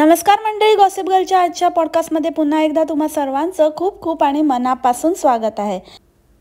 नमस्कार मंडळी गॉसिप गर्लच्या आजच्या पॉडकास्टमध्ये पुन्हा एकदा तुम्हा सर्वांचं खूप खूप आणि मनापासून स्वागत आहे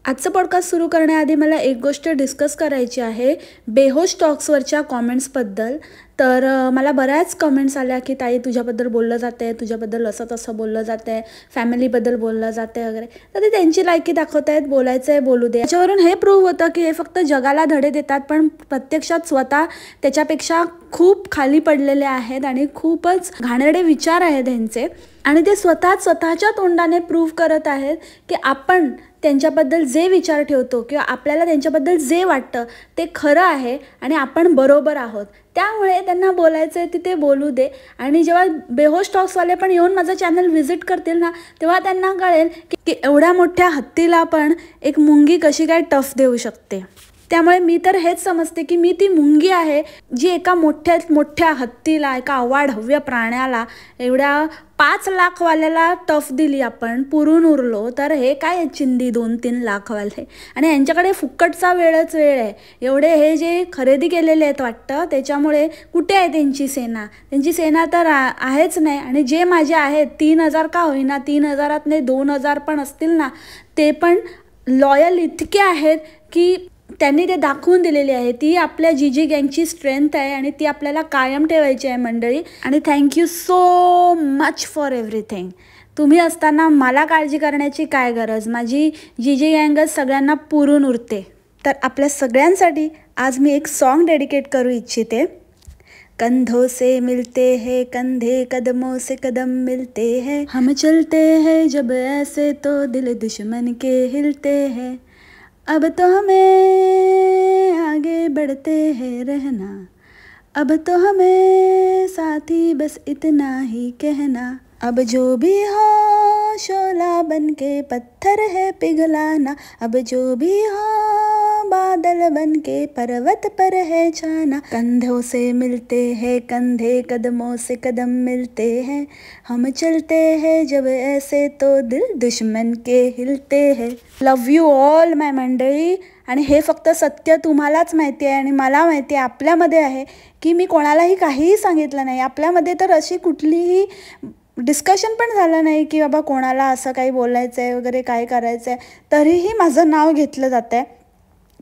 आजचं पॉडकास्ट सुरू करण्याआधी मला एक गोष्ट डिस्कस करायची आहे बेहोश टॉक्सवरच्या कॉमेंट्सबद्दल तर मला बऱ्याच कमेंट्स आल्या की ताई तुझ्याबद्दल बोललं जाते आहे तुझ्याबद्दल असं तसं बोललं जातं आहे फॅमिलीबद्दल बोललं जातं आहे वगैरे तर ते त्यांची लायकी दाखवत आहेत बोलायचं आहे बोलू दे याच्यावरून हे प्रूव्ह होतं की हे फक्त जगाला धडे देतात पण प्रत्यक्षात स्वतः त्याच्यापेक्षा खूप खाली पडलेले आहेत आणि खूपच घाणेरडे विचार आहेत त्यांचे आणि ते स्वतः स्वतःच्या तोंडाने प्रूव्ह करत आहेत की आपण त्यांच्याबद्दल जे विचार ठेवतो किंवा आपल्याला त्यांच्याबद्दल जे वाटतं ते खरं आहे आणि आपण बरोबर आहोत त्यामुळे त्यांना बोलायचं आहे तिथे बोलू दे आणि जेव्हा बेहोश टॉक्सवाले पण येऊन माझं चॅनल व्हिजिट करतील ना तेव्हा त्यांना कळेल की एवढ्या मोठ्या हत्तीला पण एक मुंगी कशी काय टफ देऊ शकते त्यामुळे मी तर हेच समजते की मी ती मुंगी आहे जी एका मोठ्या मोठ्या हत्तीला एका अवाढव्य प्राण्याला एवढ्या पाच लाखवाल्याला टफ दिली आपण पुरून उरलो तर हे काय चिंदी दोन तीन लाखवाले आणि यांच्याकडे फुकटचा वेळच वेळ आहे एवढे हे जे खरेदी केलेले आहेत वाटतं त्याच्यामुळे कुठे आहे त्यांची सेना त्यांची सेना तर आहेच नाही आणि जे माझे आहेत तीन हजार का होईना तीन हजारात नाही दोन हजार पण असतील ना ते पण लॉयल इतके आहेत की त्यांनी ते दाखवून दिलेली आहे ती आपल्या जी जी गँगची स्ट्रेंथ आहे आणि ती आपल्याला कायम ठेवायची आहे मंडळी आणि thank you so much for everything तुम्ही असताना मला काळजी करण्याची काय गरज माझी जी जी गँगच सगळ्यांना पुरून उरते तर आपल्या सगळ्यांसाठी आज मी एक सॉन्ग डेडिकेट करू इच्छिते कंधो से मिलते है कंधे कदमों से कदम मिलते है हम चलते है जब ऐसे तो दिल दुश्मन के हिलते हैं अब तो हमें आगे बढ़ते हैं रहना अब तो हमें साथी बस इतना ही कहना अब जो भी हो शोला बन के पत्थर है पिघलाना अब जो भी हो बादल बन के पर्वत पर है जाना कंधों से मिलते हैं कंधे कदमों से कदम मिलते हैं हम चलते हैं जब ऐसे तो दिल दुश्मन के हिलते हैं लव यू ऑल माय मंडळी आणि हे फक्त सत्य तुम्हालाच माहिती आहे आणि मला माहिती आहे आपल्यामध्ये आहे की मी कोणालाही काहीही सांगितलं नाही आपल्यामध्ये तर अशी कुठलीही डिस्कशन पण झालं नाही की बाबा कोणाला असं काही बोलायचं आहे वगैरे काय करायचं आहे तरीही माझं नाव घेतलं जातं आहे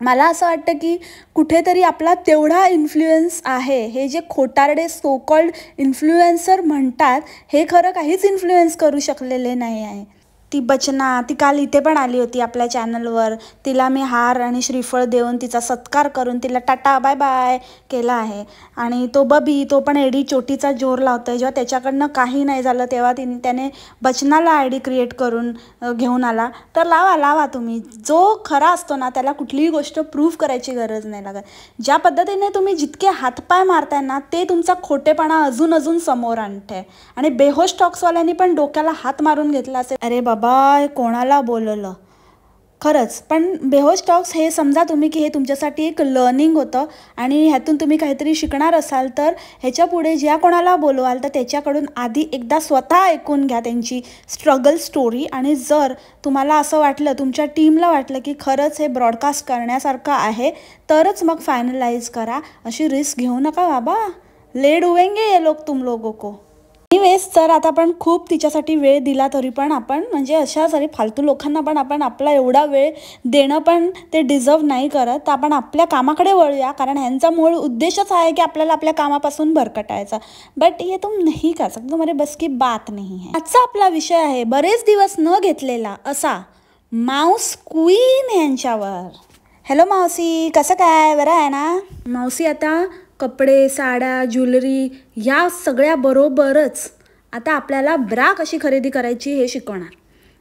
मला असं वाटतं की कुठेतरी आपला तेवढा इन्फ्लुएन्स आहे हे जे खोटारडे सोकॉल्ड इन्फ्लुएन्सर म्हणतात हे खरं काहीच इन्फ्लुएन्स करू शकलेले नाही आहे ती बचना ती काल इथे पण आली होती आपल्या चॅनलवर तिला मी हार आणि श्रीफळ देऊन तिचा सत्कार करून तिला टाटा बाय बाय केला आहे आणि तो बबी तो पण एडी चोटीचा जोर लावतो आहे जेव्हा त्याच्याकडनं काही नाही झालं तेव्हा तिने त्याने बचनाला आय डी क्रिएट करून घेऊन आला तर लावा लावा तुम्ही जो खरा असतो ना त्याला कुठलीही गोष्ट प्रूव्ह करायची गरज नाही लागत ज्या पद्धतीने तुम्ही जितके हातपाय मारताय ना ते तुमचा खोटेपणा अजून अजून समोर आणते आणि बेहोश टॉक्सवाल्यांनी पण डोक्याला हात मारून घेतला असेल अरे बाबा हय कोणाला बोलवलं खरंच पण बेहोश टॉक्स हे समजा तुम्ही की हे तुमच्यासाठी एक लर्निंग होतं आणि ह्यातून तुम्ही काहीतरी शिकणार असाल तर ह्याच्या पुढे ज्या कोणाला बोलवाल तर त्याच्याकडून आधी एकदा स्वतः ऐकून घ्या त्यांची स्ट्रगल स्टोरी आणि जर तुम्हाला असं वाटलं तुमच्या टीमला वाटलं की खरंच हे ब्रॉडकास्ट करण्यासारखं आहे तरच मग फायनलाइज करा अशी रिस्क घेऊ नका बाबा लेड उवेंगे हे लोक तुम लोगो को एनिवेज तर आता आपण खूप तिच्यासाठी वेळ दिला तरी पण आपण म्हणजे अशा सारी फालतू लोकांना पण आपण आपला एवढा वेळ देणं पण ते डिझर्व नाही करत तर आपण आपल्या कामाकडे वळूया कारण ह्यांचा मूळ उद्देशच आहे की आपल्याला आपल्या कामापासून भरकटायचा बट हे तुम नाही कर सकता तुम्हाला बस की बात नाही आहे आजचा आपला विषय आहे बरेच दिवस न घेतलेला असा माऊस क्वीन यांच्यावर हॅलो मावसी कसं काय बरं आहे ना मावसी आता कपडे साड्या ज्वेलरी ह्या सगळ्याबरोबरच आता आपल्याला ब्रा कशी खरेदी करायची हे शिकवणार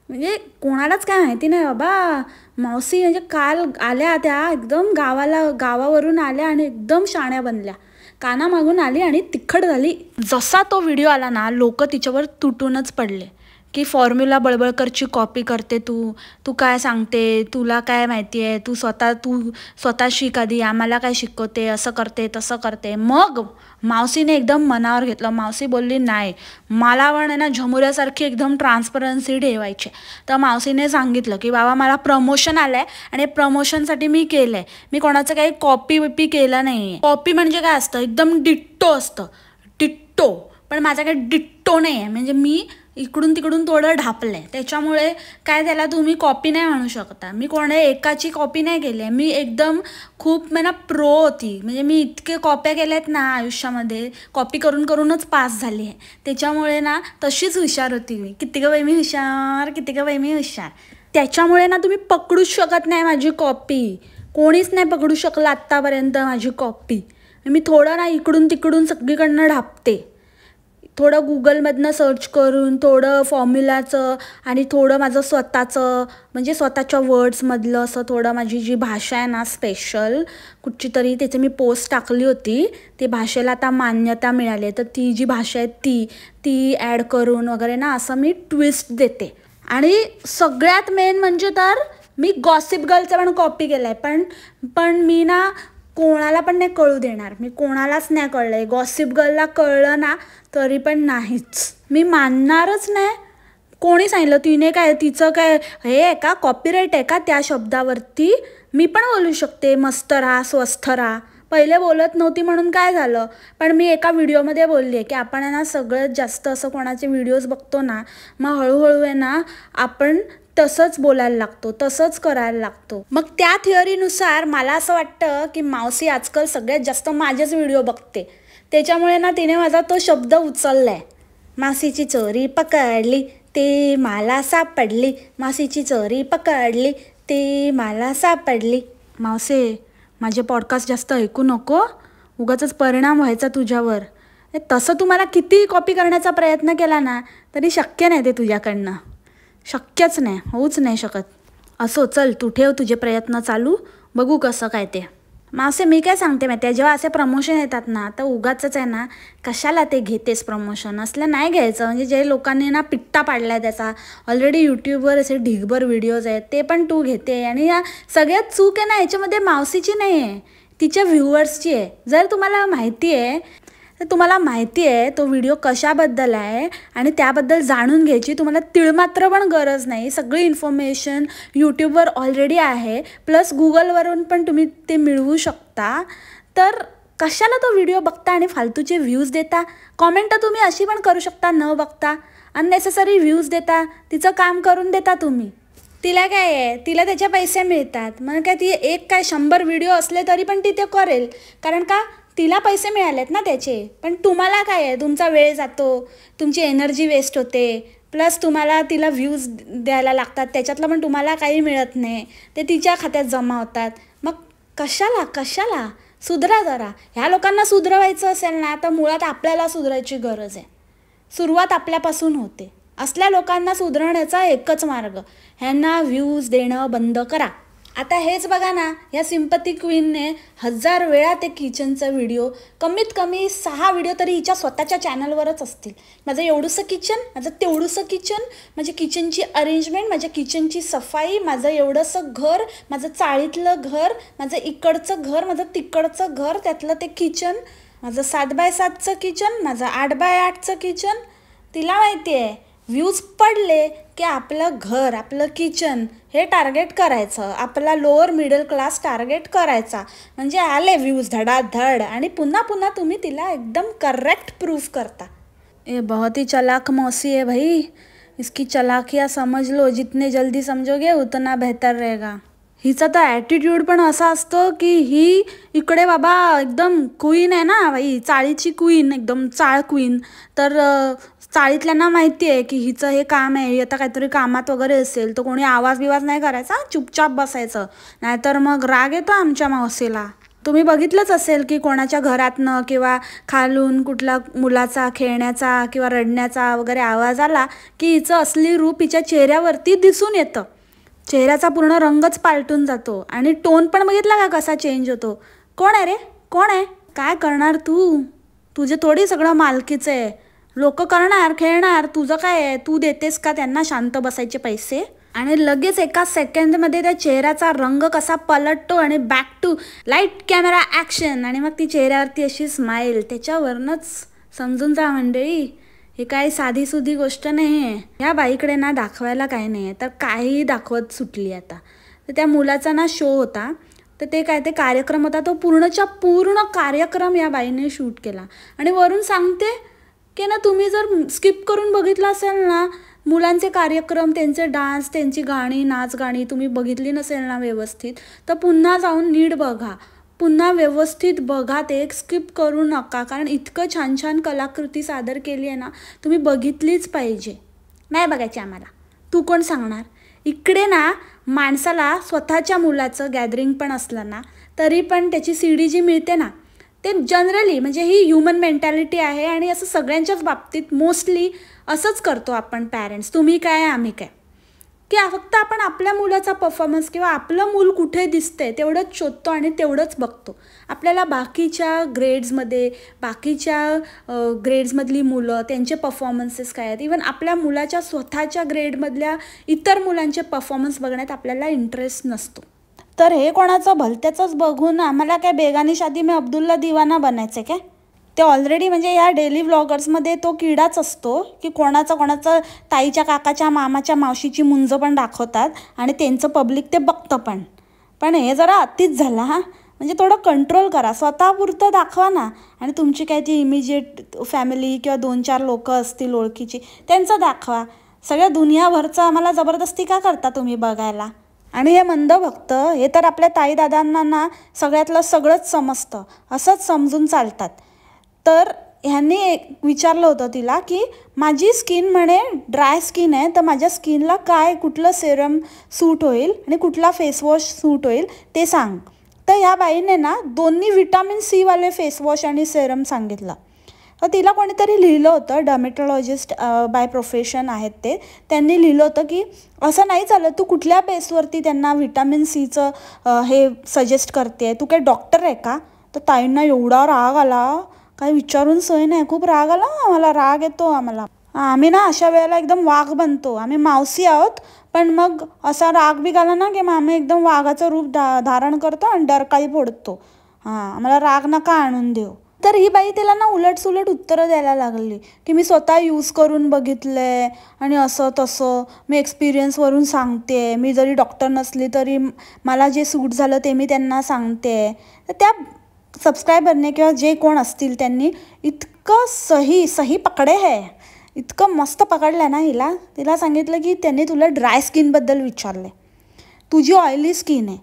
म्हणजे कोणालाच काय माहिती नाही बाबा मावसी म्हणजे काल आल्या त्या एकदम गावाला गावावरून आल्या आणि एकदम शाण्या बनल्या काना मागून आली आणि तिखट झाली जसा तो व्हिडिओ आला ना लोक तिच्यावर तुटूनच पडले की फॉर्म्युला बळबळकरची कॉपी करते तू तू काय सांगते तुला काय माहिती आहे तू स्वतः तू स्वतः शिक आधी आम्हाला काय शिकवते असं करते तसं करते मग मावसीने एकदम मनावर घेतलं मावसी बोलली नाही मला पण आहे ना झमुऱ्यासारखी एकदम ट्रान्सपरन्सी ठेवायची तर मावसीने सांगितलं की बाबा मला प्रमोशन आलं आहे आणि प्रमोशनसाठी मी केलं आहे मी कोणाचं काही कॉपी बिपी केलं नाही आहे कॉपी म्हणजे काय असतं एकदम डिट्टो असतं डिट्टो पण माझा काही डिट्टो नाही आहे म्हणजे मी इकडून तिकडून थोडं ढापलं आहे त्याच्यामुळे काय त्याला तुम्ही कॉपी नाही म्हणू शकता मी कोणा एकाची कॉपी नाही केली आहे मी एकदम खूप मला प्रो होती म्हणजे मी इतके कॉप्या केल्या आहेत ना आयुष्यामध्ये कॉपी करून करूनच पास झाली आहे त्याच्यामुळे ना तशीच हुशार होती मी किती का मी हुशार किती का मी हुशार त्याच्यामुळे ना तुम्ही पकडूच शकत नाही माझी कॉपी कोणीच नाही पकडू शकलं आत्तापर्यंत माझी कॉपी मी थोडं ना इकडून तिकडून सगळीकडनं ढापते थोडं गुगलमधनं सर्च करून थोडं फॉर्म्युलाचं आणि थोडं माझं स्वतःचं म्हणजे स्वतःच्या वर्ड्समधलं असं थोडं माझी जी भाषा आहे ना स्पेशल कुठची तरी त्याची मी पोस्ट टाकली होती ती भाषेला आता मान्यता मिळाली तर ती जी भाषा आहे ती ती ॲड करून वगैरे ना असं मी ट्विस्ट देते आणि सगळ्यात मेन म्हणजे तर मी गॉसिप गर्लचं पण कॉपी केलं आहे पण पण मी ना कोणाला पण नाही कळू देणार मी कोणालाच नाही कळलं आहे गॉसिप गर्लला कळलं ना तरी पण नाहीच मी मानणारच नाही कोणी सांगितलं तिने काय तिचं काय हे आहे का कॉपीराईट आहे का त्या शब्दावरती मी पण बोलू शकते मस्त राहा स्वस्थ राहा पहिले बोलत नव्हती म्हणून काय झालं पण मी एका व्हिडिओमध्ये बोलली आहे की आपण ना सगळ्यात जास्त असं कोणाचे व्हिडिओज बघतो ना मग हळूहळू आहे ना आपण तसंच बोलायला लागतो तसंच करायला लागतो मग त्या थिअरीनुसार मला असं वाटतं की मावशी आजकाल सगळ्यात जास्त माझेच व्हिडिओ बघते त्याच्यामुळे ना तिने माझा तो शब्द उचलला आहे मासीची चोरी पकडली ते मला सापडली मासीची चोरी पकडली ते मला सापडली मावसे माझे पॉडकास्ट जास्त ऐकू नको उगाच परिणाम व्हायचा तुझ्यावर तसं मला किती कॉपी करण्याचा प्रयत्न केला ना तरी शक्य नाही ते तुझ्याकडनं शक्यच नाही होऊच नाही शकत असो चल तू ठेव तुझे प्रयत्न चालू बघू कसं काय ते मग मी काय सांगते माहिती जेव्हा असे प्रमोशन येतात ना तर उगाचंच आहे ना कशाला ते घेतेस प्रमोशन असलं नाही घ्यायचं म्हणजे जे लोकांनी ना पिट्टा पाडला आहे त्याचा ऑलरेडी यूट्यूबवर असे ढिगभर व्हिडिओज आहेत ते पण तू घेते आणि या सगळ्यात चूक आहे ना याच्यामध्ये मावशीची नाही आहे तिच्या व्ह्युअर्सची आहे जर तुम्हाला माहिती आहे तर तुम्हाला माहिती आहे तो व्हिडिओ कशाबद्दल आहे आणि त्याबद्दल जाणून घ्यायची तुम्हाला तिळमात्र पण गरज नाही सगळी इन्फॉर्मेशन यूट्यूबवर ऑलरेडी आहे प्लस गुगलवरून पण तुम्ही ते मिळवू शकता तर कशाला तो व्हिडिओ बघता आणि फालतूचे व्ह्यूज देता कॉमेंट तुम्ही अशी पण करू शकता न बघता अननेसेसरी व्ह्यूज देता तिचं काम करून देता तुम्ही तिला काय आहे तिला त्याच्या पैसे मिळतात मग काय ती एक काय शंभर व्हिडिओ असले तरी पण ती ते करेल कारण का तिला पैसे मिळालेत ना त्याचे पण तुम्हाला काय आहे तुमचा वेळ जातो तुमची एनर्जी वेस्ट होते प्लस तुम्हाला तिला व्ह्यूज द्यायला लागतात त्याच्यातलं पण तुम्हाला काही मिळत नाही ते तिच्या खात्यात जमा होतात मग कशाला कशाला सुधरा जरा ह्या लोकांना सुधरवायचं असेल ना तर मुळात आपल्याला सुधरायची गरज आहे सुरुवात आपल्यापासून होते असल्या लोकांना सुधारण्याचा एकच मार्ग ह्यांना व्ह्यूज देणं बंद करा आता हेच बघा ना या सिम्पथी क्वीनने हजार वेळा ते किचनचा व्हिडिओ कमीत कमी सहा व्हिडिओ तरी हिच्या स्वतःच्या चॅनलवरच असतील माझं एवढंसं किचन माझं तेवढंसं किचन म्हणजे किचनची अरेंजमेंट माझ्या किचनची सफाई माझं एवढंसं घर माझं चाळीतलं घर माझं इकडचं घर माझं तिकडचं घर त्यातलं ते किचन माझं सात बाय सातचं किचन माझं आठ बाय आठचं किचन तिला माहिती आहे व्ह्यूज पडले की आपलं घर आपलं किचन हे टार्गेट करायचं आपला लोअर मिडल क्लास टार्गेट करायचा म्हणजे आले व्ह्यूज धडाधड आणि पुन्हा पुन्हा तुम्ही तिला एकदम करेक्ट प्रूफ करता ए बहुत ही चलाक मौसी आहे भाई इसकी चलाकिया समज लो जितने जल्दी समजोगे उतना बेहतर रहेगा हिचा तर ॲटिट्यूड पण असा असतो की ही इकडे बाबा एकदम क्वीन आहे ना बाई चाळीची क्वीन एकदम चाळ क्वीन तर चाळीतल्यांना माहिती आहे की हिचं हे काम आहे आता काहीतरी कामात वगैरे असेल तर कोणी आवाज बिवाज नाही करायचा चुपचाप बसायचं नाहीतर मग राग येतो आमच्या मावसेला तुम्ही बघितलंच असेल की कोणाच्या घरातनं किंवा खालून कुठला मुलाचा खेळण्याचा किंवा रडण्याचा वगैरे आवाज आला की हिचं असली रूप हिच्या चेहऱ्यावरती दिसून येतं चेहऱ्याचा पूर्ण रंगच पालटून जातो आणि टोन पण बघितला का कसा चेंज होतो कोण आहे रे कोण आहे काय करणार तू तुझे थोडी सगळं मालकीचं आहे लोक करणार खेळणार तुझं काय आहे तू देतेस का त्यांना शांत बसायचे पैसे आणि लगेच एका सेकंडमध्ये त्या चेहऱ्याचा रंग कसा पलटतो आणि back to light camera action आणि मग ती चेहऱ्यावरती अशी स्माईल त्याच्यावरनंच समजून जा मंडळी ही काय साधीसुधी गोष्ट नाही आहे ह्या बाईकडे ना दाखवायला काही नाही आहे तर काहीही दाखवत सुटली आता तर त्या मुलाचा ना शो होता तर ते काय ते कार्यक्रम होता तो पूर्णच्या पूर्ण कार्यक्रम या बाईने शूट केला आणि वरून सांगते की ना तुम्ही जर स्किप करून बघितलं असेल ना मुलांचे कार्यक्रम त्यांचे डान्स त्यांची गाणी नाच गाणी तुम्ही बघितली नसेल ना व्यवस्थित तर पुन्हा जाऊन नीड बघा पुन्हा व्यवस्थित बघा ते एक स्किप करू नका कारण इतकं छान छान कलाकृती सादर केली आहे ना तुम्ही बघितलीच पाहिजे नाही बघायची आम्हाला तू कोण सांगणार इकडे ना माणसाला स्वतःच्या मुलाचं गॅदरिंग पण असलं ना तरी पण त्याची सी डी जी मिळते ना ते जनरली म्हणजे ही ह्युमन मेंटॅलिटी आहे आणि असं सगळ्यांच्याच बाबतीत मोस्टली असंच करतो आपण पॅरेंट्स तुम्ही काय आम्ही काय की फक्त आपण आपल्या मुलाचा परफॉर्मन्स किंवा आपलं मूल कुठे दिसतंय तेवढंच शोधतो आणि तेवढंच बघतो आपल्याला बाकीच्या ग्रेड्समध्ये बाकीच्या ग्रेड्समधली मुलं त्यांचे परफॉर्मन्सेस काय आहेत इवन आपल्या मुलाच्या स्वतःच्या ग्रेडमधल्या इतर मुलांचे परफॉर्मन्स बघण्यात आपल्याला इंटरेस्ट नसतो तर हे कोणाचं भलत्याचंच बघून आम्हाला काय बेगानी शादी मी अब्दुल्ला दिवाना बनायचं काय ते ऑलरेडी म्हणजे या डेली व्लॉगर्समध्ये तो किडाच असतो की कोणाचं कोणाचं ताईच्या काकाच्या मामाच्या मावशीची मुंज पण दाखवतात आणि त्यांचं पब्लिक ते बघतं पण पण हे जरा अतिच झालं हां म्हणजे थोडं कंट्रोल करा स्वतःपुरतं दाखवा ना आणि तुमची काय ती इमिजिएट फॅमिली किंवा दोन चार लोक असतील ओळखीची त्यांचं दाखवा सगळ्या दुनियाभरचं आम्हाला जबरदस्ती का करता तुम्ही बघायला आणि हे मंद भक्त हे तर आपल्या ताईदादांना ना सगळ्यातलं सगळंच समजतं असंच समजून चालतात तर ह्यांनी एक विचारलं होतं तिला की माझी स्किन म्हणे ड्राय स्किन आहे तर माझ्या स्किनला काय कुठलं सेरम सूट होईल आणि कुठला फेसवॉश सूट होईल ते सांग तर ह्या बाईने ना दोन्ही व्हिटॅमिन सीवाले फेसवॉश आणि सेरम सांगितलं तिला कोणीतरी लिहिलं होतं डर्मेटॉलॉजिस्ट बाय प्रोफेशन आहेत ते त्यांनी लिहिलं होतं की असं नाही चालत तू कुठल्या बेसवरती त्यांना व्हिटॅमिन सीचं हे सजेस्ट करते तू काय डॉक्टर आहे का तर ताईंना एवढा राग आला काय विचारून सोय नाही खूप राग आला आम्हाला राग येतो आम्हाला आम्ही ना अशा वेळेला एकदम वाघ बनतो आम्ही मावसी आहोत पण मग असा राग बी गाला ना की मग आम्ही एकदम वाघाचं रूप धा धारण करतो आणि डरकाळी फोडतो हां आम्हाला राग नका आणून देऊ तर ही बाई त्याला ना उलटसुलट उत्तरं द्यायला लागली की मी स्वतः यूज करून बघितलं आहे आणि असं तसं मी एक्सपिरियन्सवरून सांगते मी जरी डॉक्टर नसली तरी मला जे सूट झालं ते मी त्यांना सांगते तर त्या सबस्क्रायबरने किंवा जे कोण असतील त्यांनी इतकं सही सही पकडे आहे इतकं मस्त पकडलं ना हिला तिला सांगितलं की त्यांनी तुला ड्राय स्किनबद्दल विचारलं तुझी ऑइली स्किन आहे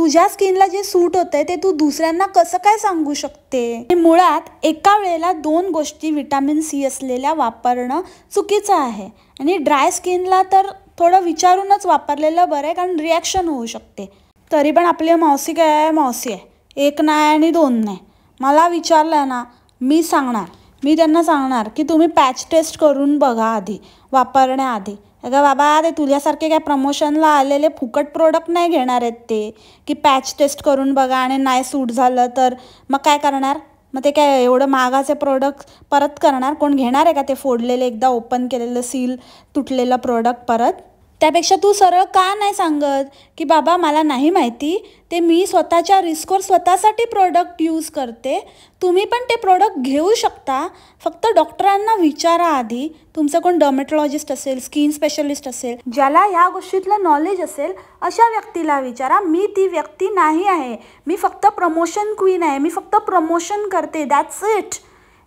तुझ्या स्किनला जे सूट होतंय ते तू दुसऱ्यांना कसं काय सांगू शकते मुळात एका वेळेला दोन गोष्टी विटॅमिन सी असलेल्या वापरणं चुकीचं आहे आणि ड्राय स्किनला तर थोडं विचारूनच वापरलेलं बरं आहे कारण रिॲक्शन होऊ शकते तरी पण आपली मावसी काय आहे मावसी आहे एक नाही आणि दोन नाही मला विचारलं ना मी सांगणार मी त्यांना सांगणार की तुम्ही पॅच टेस्ट करून बघा आधी वापरण्याआधी अगं बाबा ते तुझ्यासारखे काय प्रमोशनला आलेले फुकट प्रोडक्ट नाही घेणार आहेत ते की पॅच टेस्ट करून बघा आणि नाही सूट झालं तर मग काय करणार मग ते काय एवढं महागाचे प्रोडक्ट परत करणार कोण घेणार आहे का ते फोडलेले एकदा ओपन केलेलं सील तुटलेलं प्रोडक्ट परत त्यापेक्षा तू सरळ का नाही सांगत की बाबा मला नाही माहिती ते मी स्वतःच्या रिस्कवर स्वतःसाठी प्रोडक्ट यूज करते तुम्ही पण ते प्रोडक्ट घेऊ शकता फक्त डॉक्टरांना विचारा आधी तुमचं कोण डर्मेटॉलॉजिस्ट असेल स्किन स्पेशलिस्ट असेल ज्याला या गोष्टीतलं नॉलेज असेल अशा व्यक्तीला विचारा मी ती व्यक्ती नाही आहे मी फक्त प्रमोशन क्वीन आहे मी फक्त प्रमोशन करते दॅट्स इट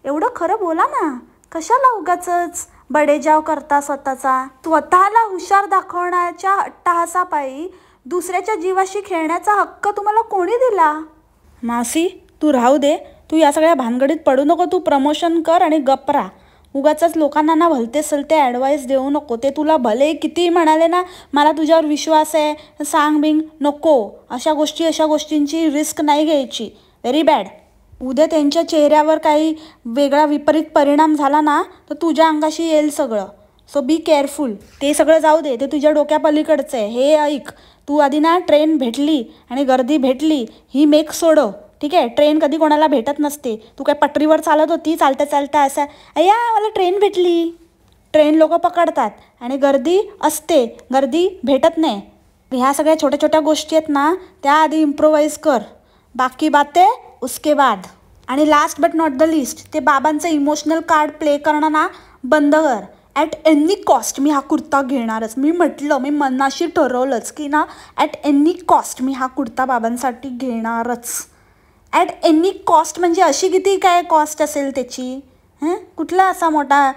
एवढं खरं बोला ना कशाला उगाचंच बडेजाव करता स्वतःचा स्वतःला हुशार दाखवण्याच्या अट्टहासापायी दुसऱ्याच्या जीवाशी खेळण्याचा हक्क तुम्हाला कोणी दिला मासी तू राहू दे तू या सगळ्या भानगडीत पडू नको तू प्रमोशन कर आणि गपरा उगाच लोकांना ना भलते सलते ॲडवाईस देऊ नको ते तुला भले किती म्हणाले ना मला तुझ्यावर विश्वास आहे सांग बिंग नको अशा गोष्टी अशा गोष्टींची रिस्क नाही घ्यायची व्हेरी बॅड उद्या त्यांच्या चेहऱ्यावर काही वेगळा विपरीत परिणाम झाला ना तर तुझ्या अंगाशी येईल सगळं सो बी केअरफुल ते सगळं जाऊ दे ते तुझ्या डोक्यापलीकडचं आहे हे ऐक तू आधी ना ट्रेन भेटली आणि गर्दी भेटली ही मेक सोडव ठीक आहे ट्रेन कधी कोणाला भेटत नसते तू काय पटरीवर चालत होती चालता चालता असा अय्या मला ट्रेन भेटली ट्रेन लोक पकडतात आणि गर्दी असते गर्दी भेटत नाही ह्या सगळ्या छोट्या छोट्या गोष्टी आहेत ना त्या आधी इम्प्रोवाईज कर बाकी बाते उसके बाद आणि last but not the least ते बाबांचं इमोशनल कार्ड प्ले करणं ना बंद कर ॲट एनी कॉस्ट मी हा कुर्ता घेणारच मी म्हटलं मी मनाशी ठरवलंच की ना ॲट एनी कॉस्ट मी हा कुर्ता बाबांसाठी घेणारच ॲट एनी कॉस्ट म्हणजे अशी किती काय कॉस्ट असेल त्याची हं कुठला असा मोठा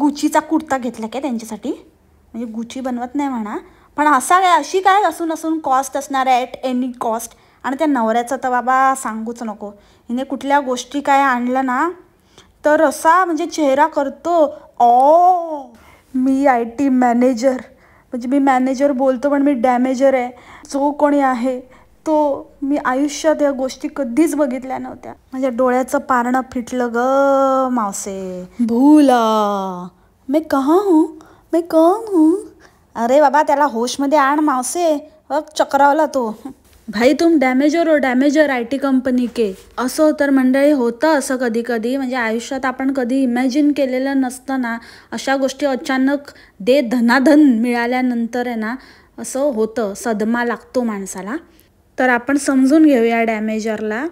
गुचीचा कुर्ता घेतला काय त्यांच्यासाठी म्हणजे गुची बनवत नाही म्हणा पण असा काय अशी काय असून असून कॉस्ट असणार आहे ॲट एनी कॉस्ट आणि त्या नवऱ्याचं तर बाबा सांगूच नको हिने कुठल्या गोष्टी काय आणलं ना तर असा म्हणजे चेहरा करतो ओ मी आय टी मॅनेजर म्हणजे मी मॅनेजर बोलतो पण मी डॅमेजर आहे जो कोणी आहे तो मी आयुष्यात या गोष्टी कधीच बघितल्या नव्हत्या म्हणजे डोळ्याचं पारणं फिटलं ग मावसे भूला मी कहा हूं मी कौन हूं अरे बाबा त्याला होशमध्ये आण मावसे चक्रावला तो भाई तुम डॅमेजर हो डॅमेजर आय टी कंपनी के असं तर मंडळी होतं असं कधी कधी म्हणजे आयुष्यात आपण कधी इमॅजिन केलेलं नसतं ना अशा गोष्टी अचानक दे धनाधन मिळाल्यानंतर आहे ना असं होतं सदमा लागतो माणसाला तर आपण समजून घेऊया डॅमेजरला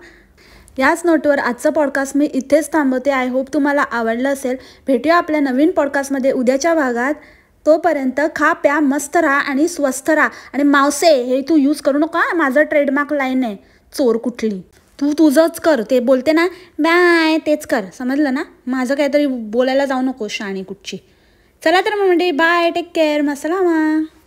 याच नोटवर आजचं पॉडकास्ट मी इथेच थांबवते आय होप तुम्हाला आवडलं असेल भेटूया आपल्या नवीन पॉडकास्टमध्ये उद्याच्या भागात तोपर्यंत खा प्या मस्त राहा आणि स्वस्थ राहा आणि मावसे हे तू यूज करू नका माझं ट्रेडमार्क लाईन आहे चोर कुठली तू तुझंच कर ते बोलते ना बाय तेच कर समजलं ना माझं काहीतरी बोलायला जाऊ नको शाणी कुठची चला तर मग म्हणजे बाय टेक केअर मसाला मा